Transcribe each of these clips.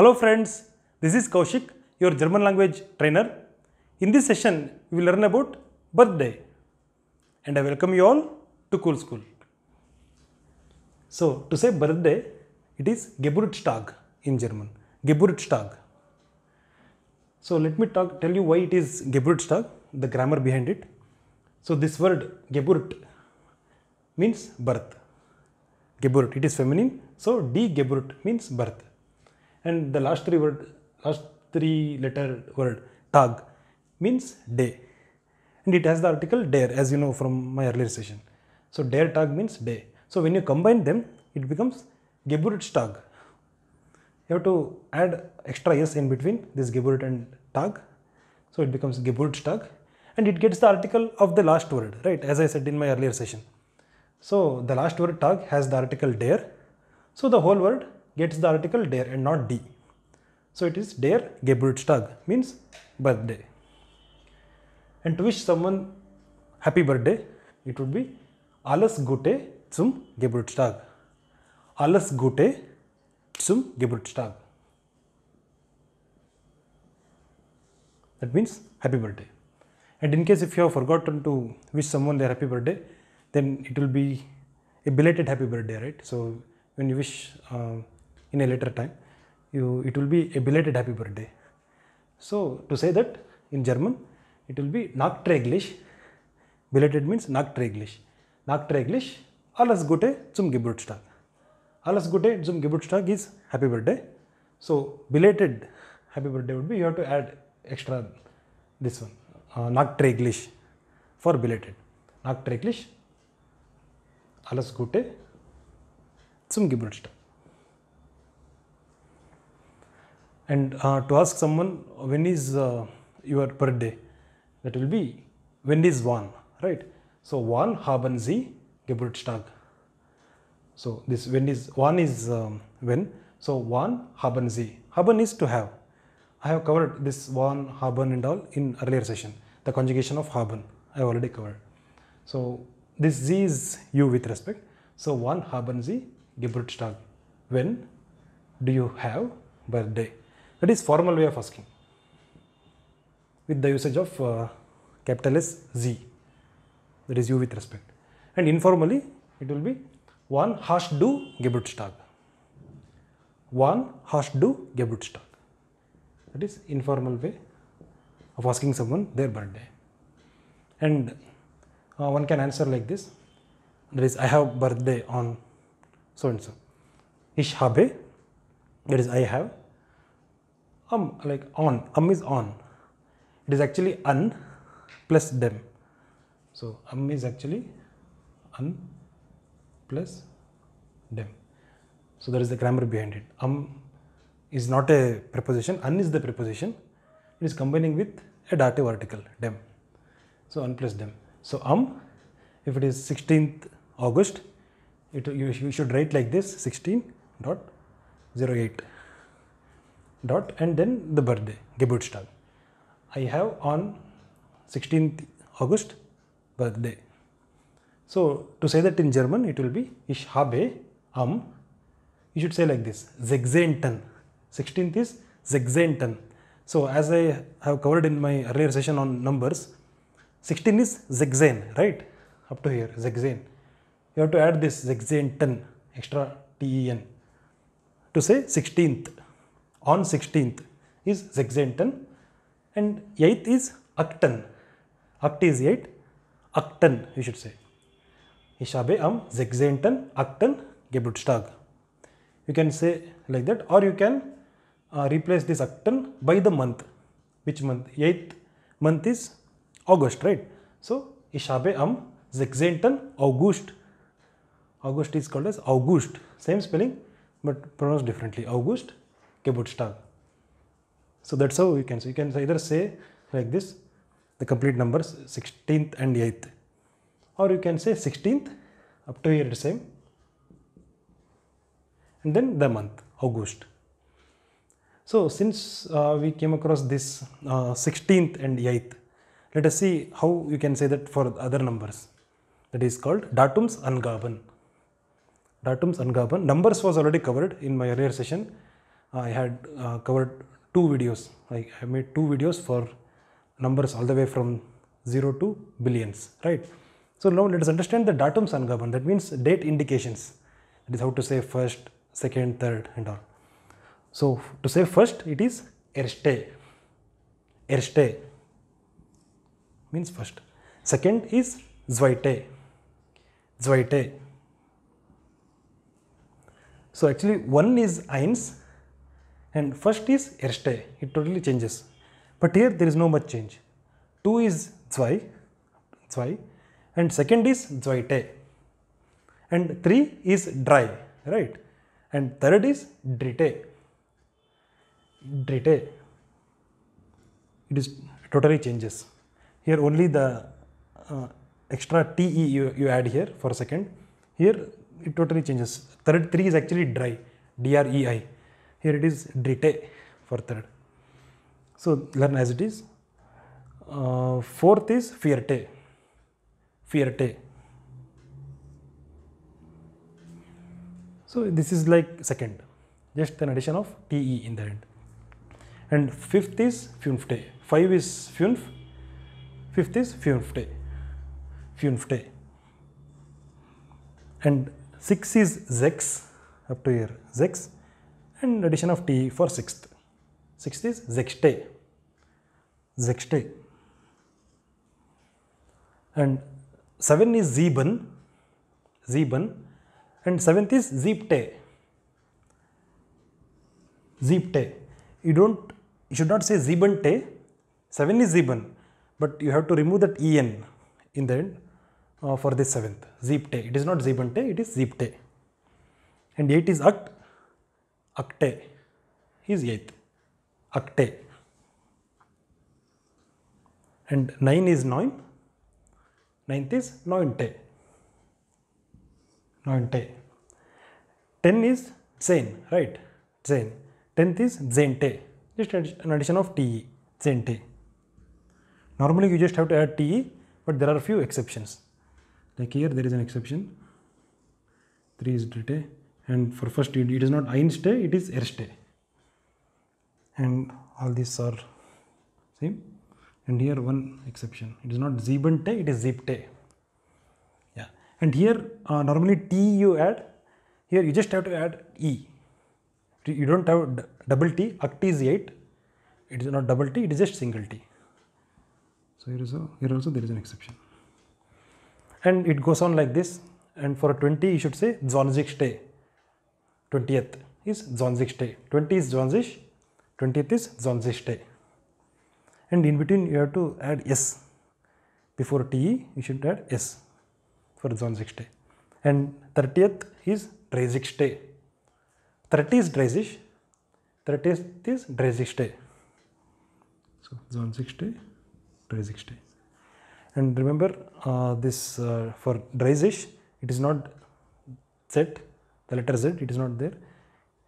Hello friends, this is Kaushik, your German language trainer. In this session, we will learn about birthday. And I welcome you all to Cool School. So, to say birthday, it is Geburtstag in German. Geburtstag. So, let me talk, tell you why it is Geburtstag, the grammar behind it. So, this word Geburt means birth. Geburt, it is feminine. So, die Geburt means birth and the last three word last three letter word tag means day and it has the article dare as you know from my earlier session. So dare tag means day. So when you combine them it becomes Geburtstag. You have to add extra s in between this Geburt and tag. So it becomes Geburtstag and it gets the article of the last word right as I said in my earlier session. So the last word tag has the article dare. So the whole word gets the article der and not die. So it is der Geburtstag means birthday. And to wish someone happy birthday, it would be alles Gute zum Geburtstag. Alles Gute zum Geburtstag. That means happy birthday. And in case if you have forgotten to wish someone their happy birthday, then it will be a belated happy birthday, right? So when you wish uh, in a later time you it will be a belated happy birthday so to say that in german it will be nachträglich belated means nachträglich nachträglich alles gute zum geburtstag alles gute zum geburtstag is happy birthday so belated happy birthday would be you have to add extra this one uh, nachträglich for belated nachträglich alles gute zum geburtstag and uh, to ask someone when is uh, your per day that will be when is one right so one haben sie geburtstag so this when is one is um, when so one haben sie haben is to have i have covered this one haben and all in earlier session the conjugation of haben i have already covered so this z is you with respect so one haben sie geburtstag when do you have birthday that is formal way of asking with the usage of uh, capital S Z that is u with respect and informally it will be one hast du Geburtstag. One hast du Geburtstag. That is informal way of asking someone their birthday. And uh, one can answer like this. That is, I have birthday on so and so. Ich habe. That is, I have um, like on, um is on. It is actually un plus them. So, um is actually un plus them. So, there is the grammar behind it. Um is not a preposition, un is the preposition. It is combining with a dative article, dem. So, un plus dem. So, um, if it is 16th August, it, you, you should write like this 16.08 dot and then the birthday Geburtstag. I have on 16th August birthday. So to say that in German it will be Ich habe am you should say like this Sechzehnten. 16th is Sechzehnten. So as I have covered in my earlier session on numbers 16 is Sechzehn right up to here Sechzehn. You have to add this Sechzehnten extra ten to say 16th on 16th is sexanton and 8th is octan. Oct is 8, octan you should say. Ich am 16. octan Geburtstag. You can say like that or you can uh, replace this octan by the month. Which month? 8th month is August, right? So, ich habe am 16. August. August is called as August. Same spelling but pronounced differently. August Geburtstag. So that's how you can say. You can either say like this, the complete numbers 16th and 8th. Or you can say 16th up to here the same. And then the month, August. So since uh, we came across this uh, 16th and 8th, let us see how you can say that for other numbers. That is called datums angaban. Datums angaban. Numbers was already covered in my earlier session. I had uh, covered two videos. Like I made two videos for numbers all the way from 0 to billions, right? So now let us understand the datum sangaban, that means date indications. It is how to say first, second, third and all. So to say first, it is erste. Erste means first. Second is zweite. Zweite. So actually one is eins and first is erste, it totally changes. But here there is no much change. 2 is zwei, zwei and second is zweite and 3 is dry, right? And third is dritte, dritte. It is totally changes. Here only the uh, extra te you, you add here for a second. Here it totally changes. Third 3 is actually dry, drei here it is dite for third. So, learn as it is. Uh, fourth is fierte, fierte. So, this is like second, just an addition of te in the end. And fifth is funfte, five is funf, fifth is funfte, funfte. And six is zex up to here, zex and addition of t for sixth. Sixth is zexte, zexte. And seven is zeben, zeben, and seventh is zipte, zipte. You don't, you should not say zebente. Seven is zeben, but you have to remove that en in the end uh, for this seventh. Zipte. It is not zebente. It is zipte. And eight is act octet is 8th Akte. and 9 is 9 ninth is nointe, nointe. 10 is ten, right zen 10th is zente just an addition of te zente normally you just have to add te but there are few exceptions like here there is an exception 3 is dete and for first it is not einstay it is erste, and all these are same and here one exception it is not zibente it is zipte yeah and here uh, normally t you add here you just have to add e you don't have double t act is 8 it is not double t it is just single t so here is a, here also there is an exception and it goes on like this and for 20 you should say zonzig 20th is Zonzich 20 is Zonzich, 20th is Zonzich And in between you have to add S. Before TE you should add S for Zonzich And 30th is Dreizich 30 is Dreizich, 30th is Dreizich So Zonzich Dreizich And remember uh, this uh, for Dreizich it is not set the letter z it is not there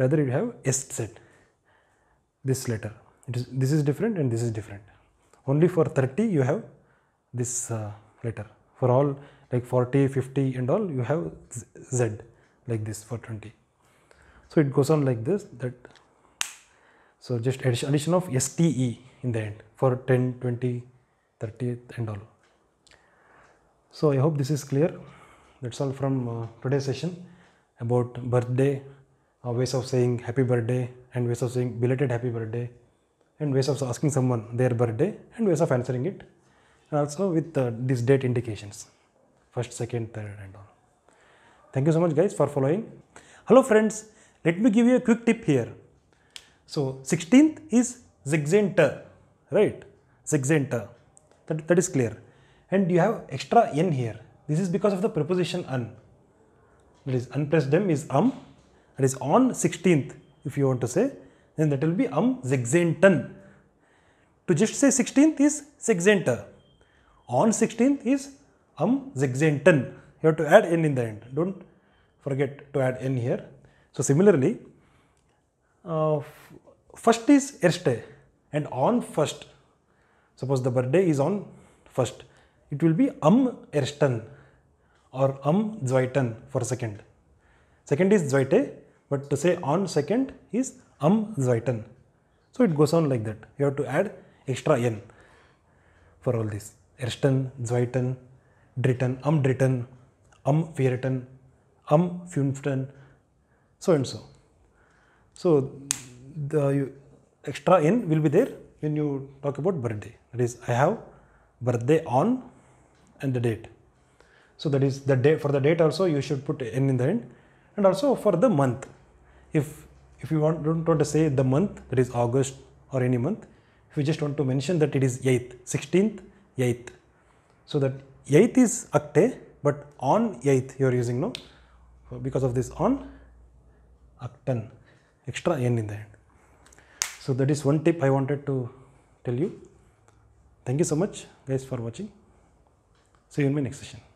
rather you have s z this letter it is this is different and this is different only for 30 you have this uh, letter for all like 40 50 and all you have z like this for 20 so it goes on like this that so just addition of ste in the end for 10 20 30 and all so i hope this is clear that's all from uh, today's session about birthday, uh, ways of saying happy birthday, and ways of saying belated happy birthday, and ways of asking someone their birthday, and ways of answering it, and also with uh, these date indications first, second, third, and all. Thank you so much, guys, for following. Hello, friends. Let me give you a quick tip here. So, 16th is zigzenter, right? Zigzenter. That, that is clear. And you have extra n here. This is because of the preposition an that is unpressed dem is um that is on 16th if you want to say then that will be um sexanton. To just say 16th is sexanta. On 16th is um sexanton. You have to add n in the end. Don't forget to add n here. So similarly, uh, first is erste and on first. Suppose the birthday is on first. It will be um ersten or am zweiten for second. Second is zweite, but to say on second is am zweiten. So it goes on like that. You have to add extra n for all this. Ersten, zweiten, dritten, am dritten, am vierten, am fünften, so and so. So the extra n will be there when you talk about birthday. That is, I have birthday on and the date. So that is the day for the date also you should put n in the end and also for the month. If if you want, don't want to say the month that is August or any month, if you just want to mention that it is 8th, 16th, 8th. So that 8th is Akte but on 8th you are using no because of this on Actan extra n in the end. So that is one tip I wanted to tell you. Thank you so much guys for watching. See you in my next session.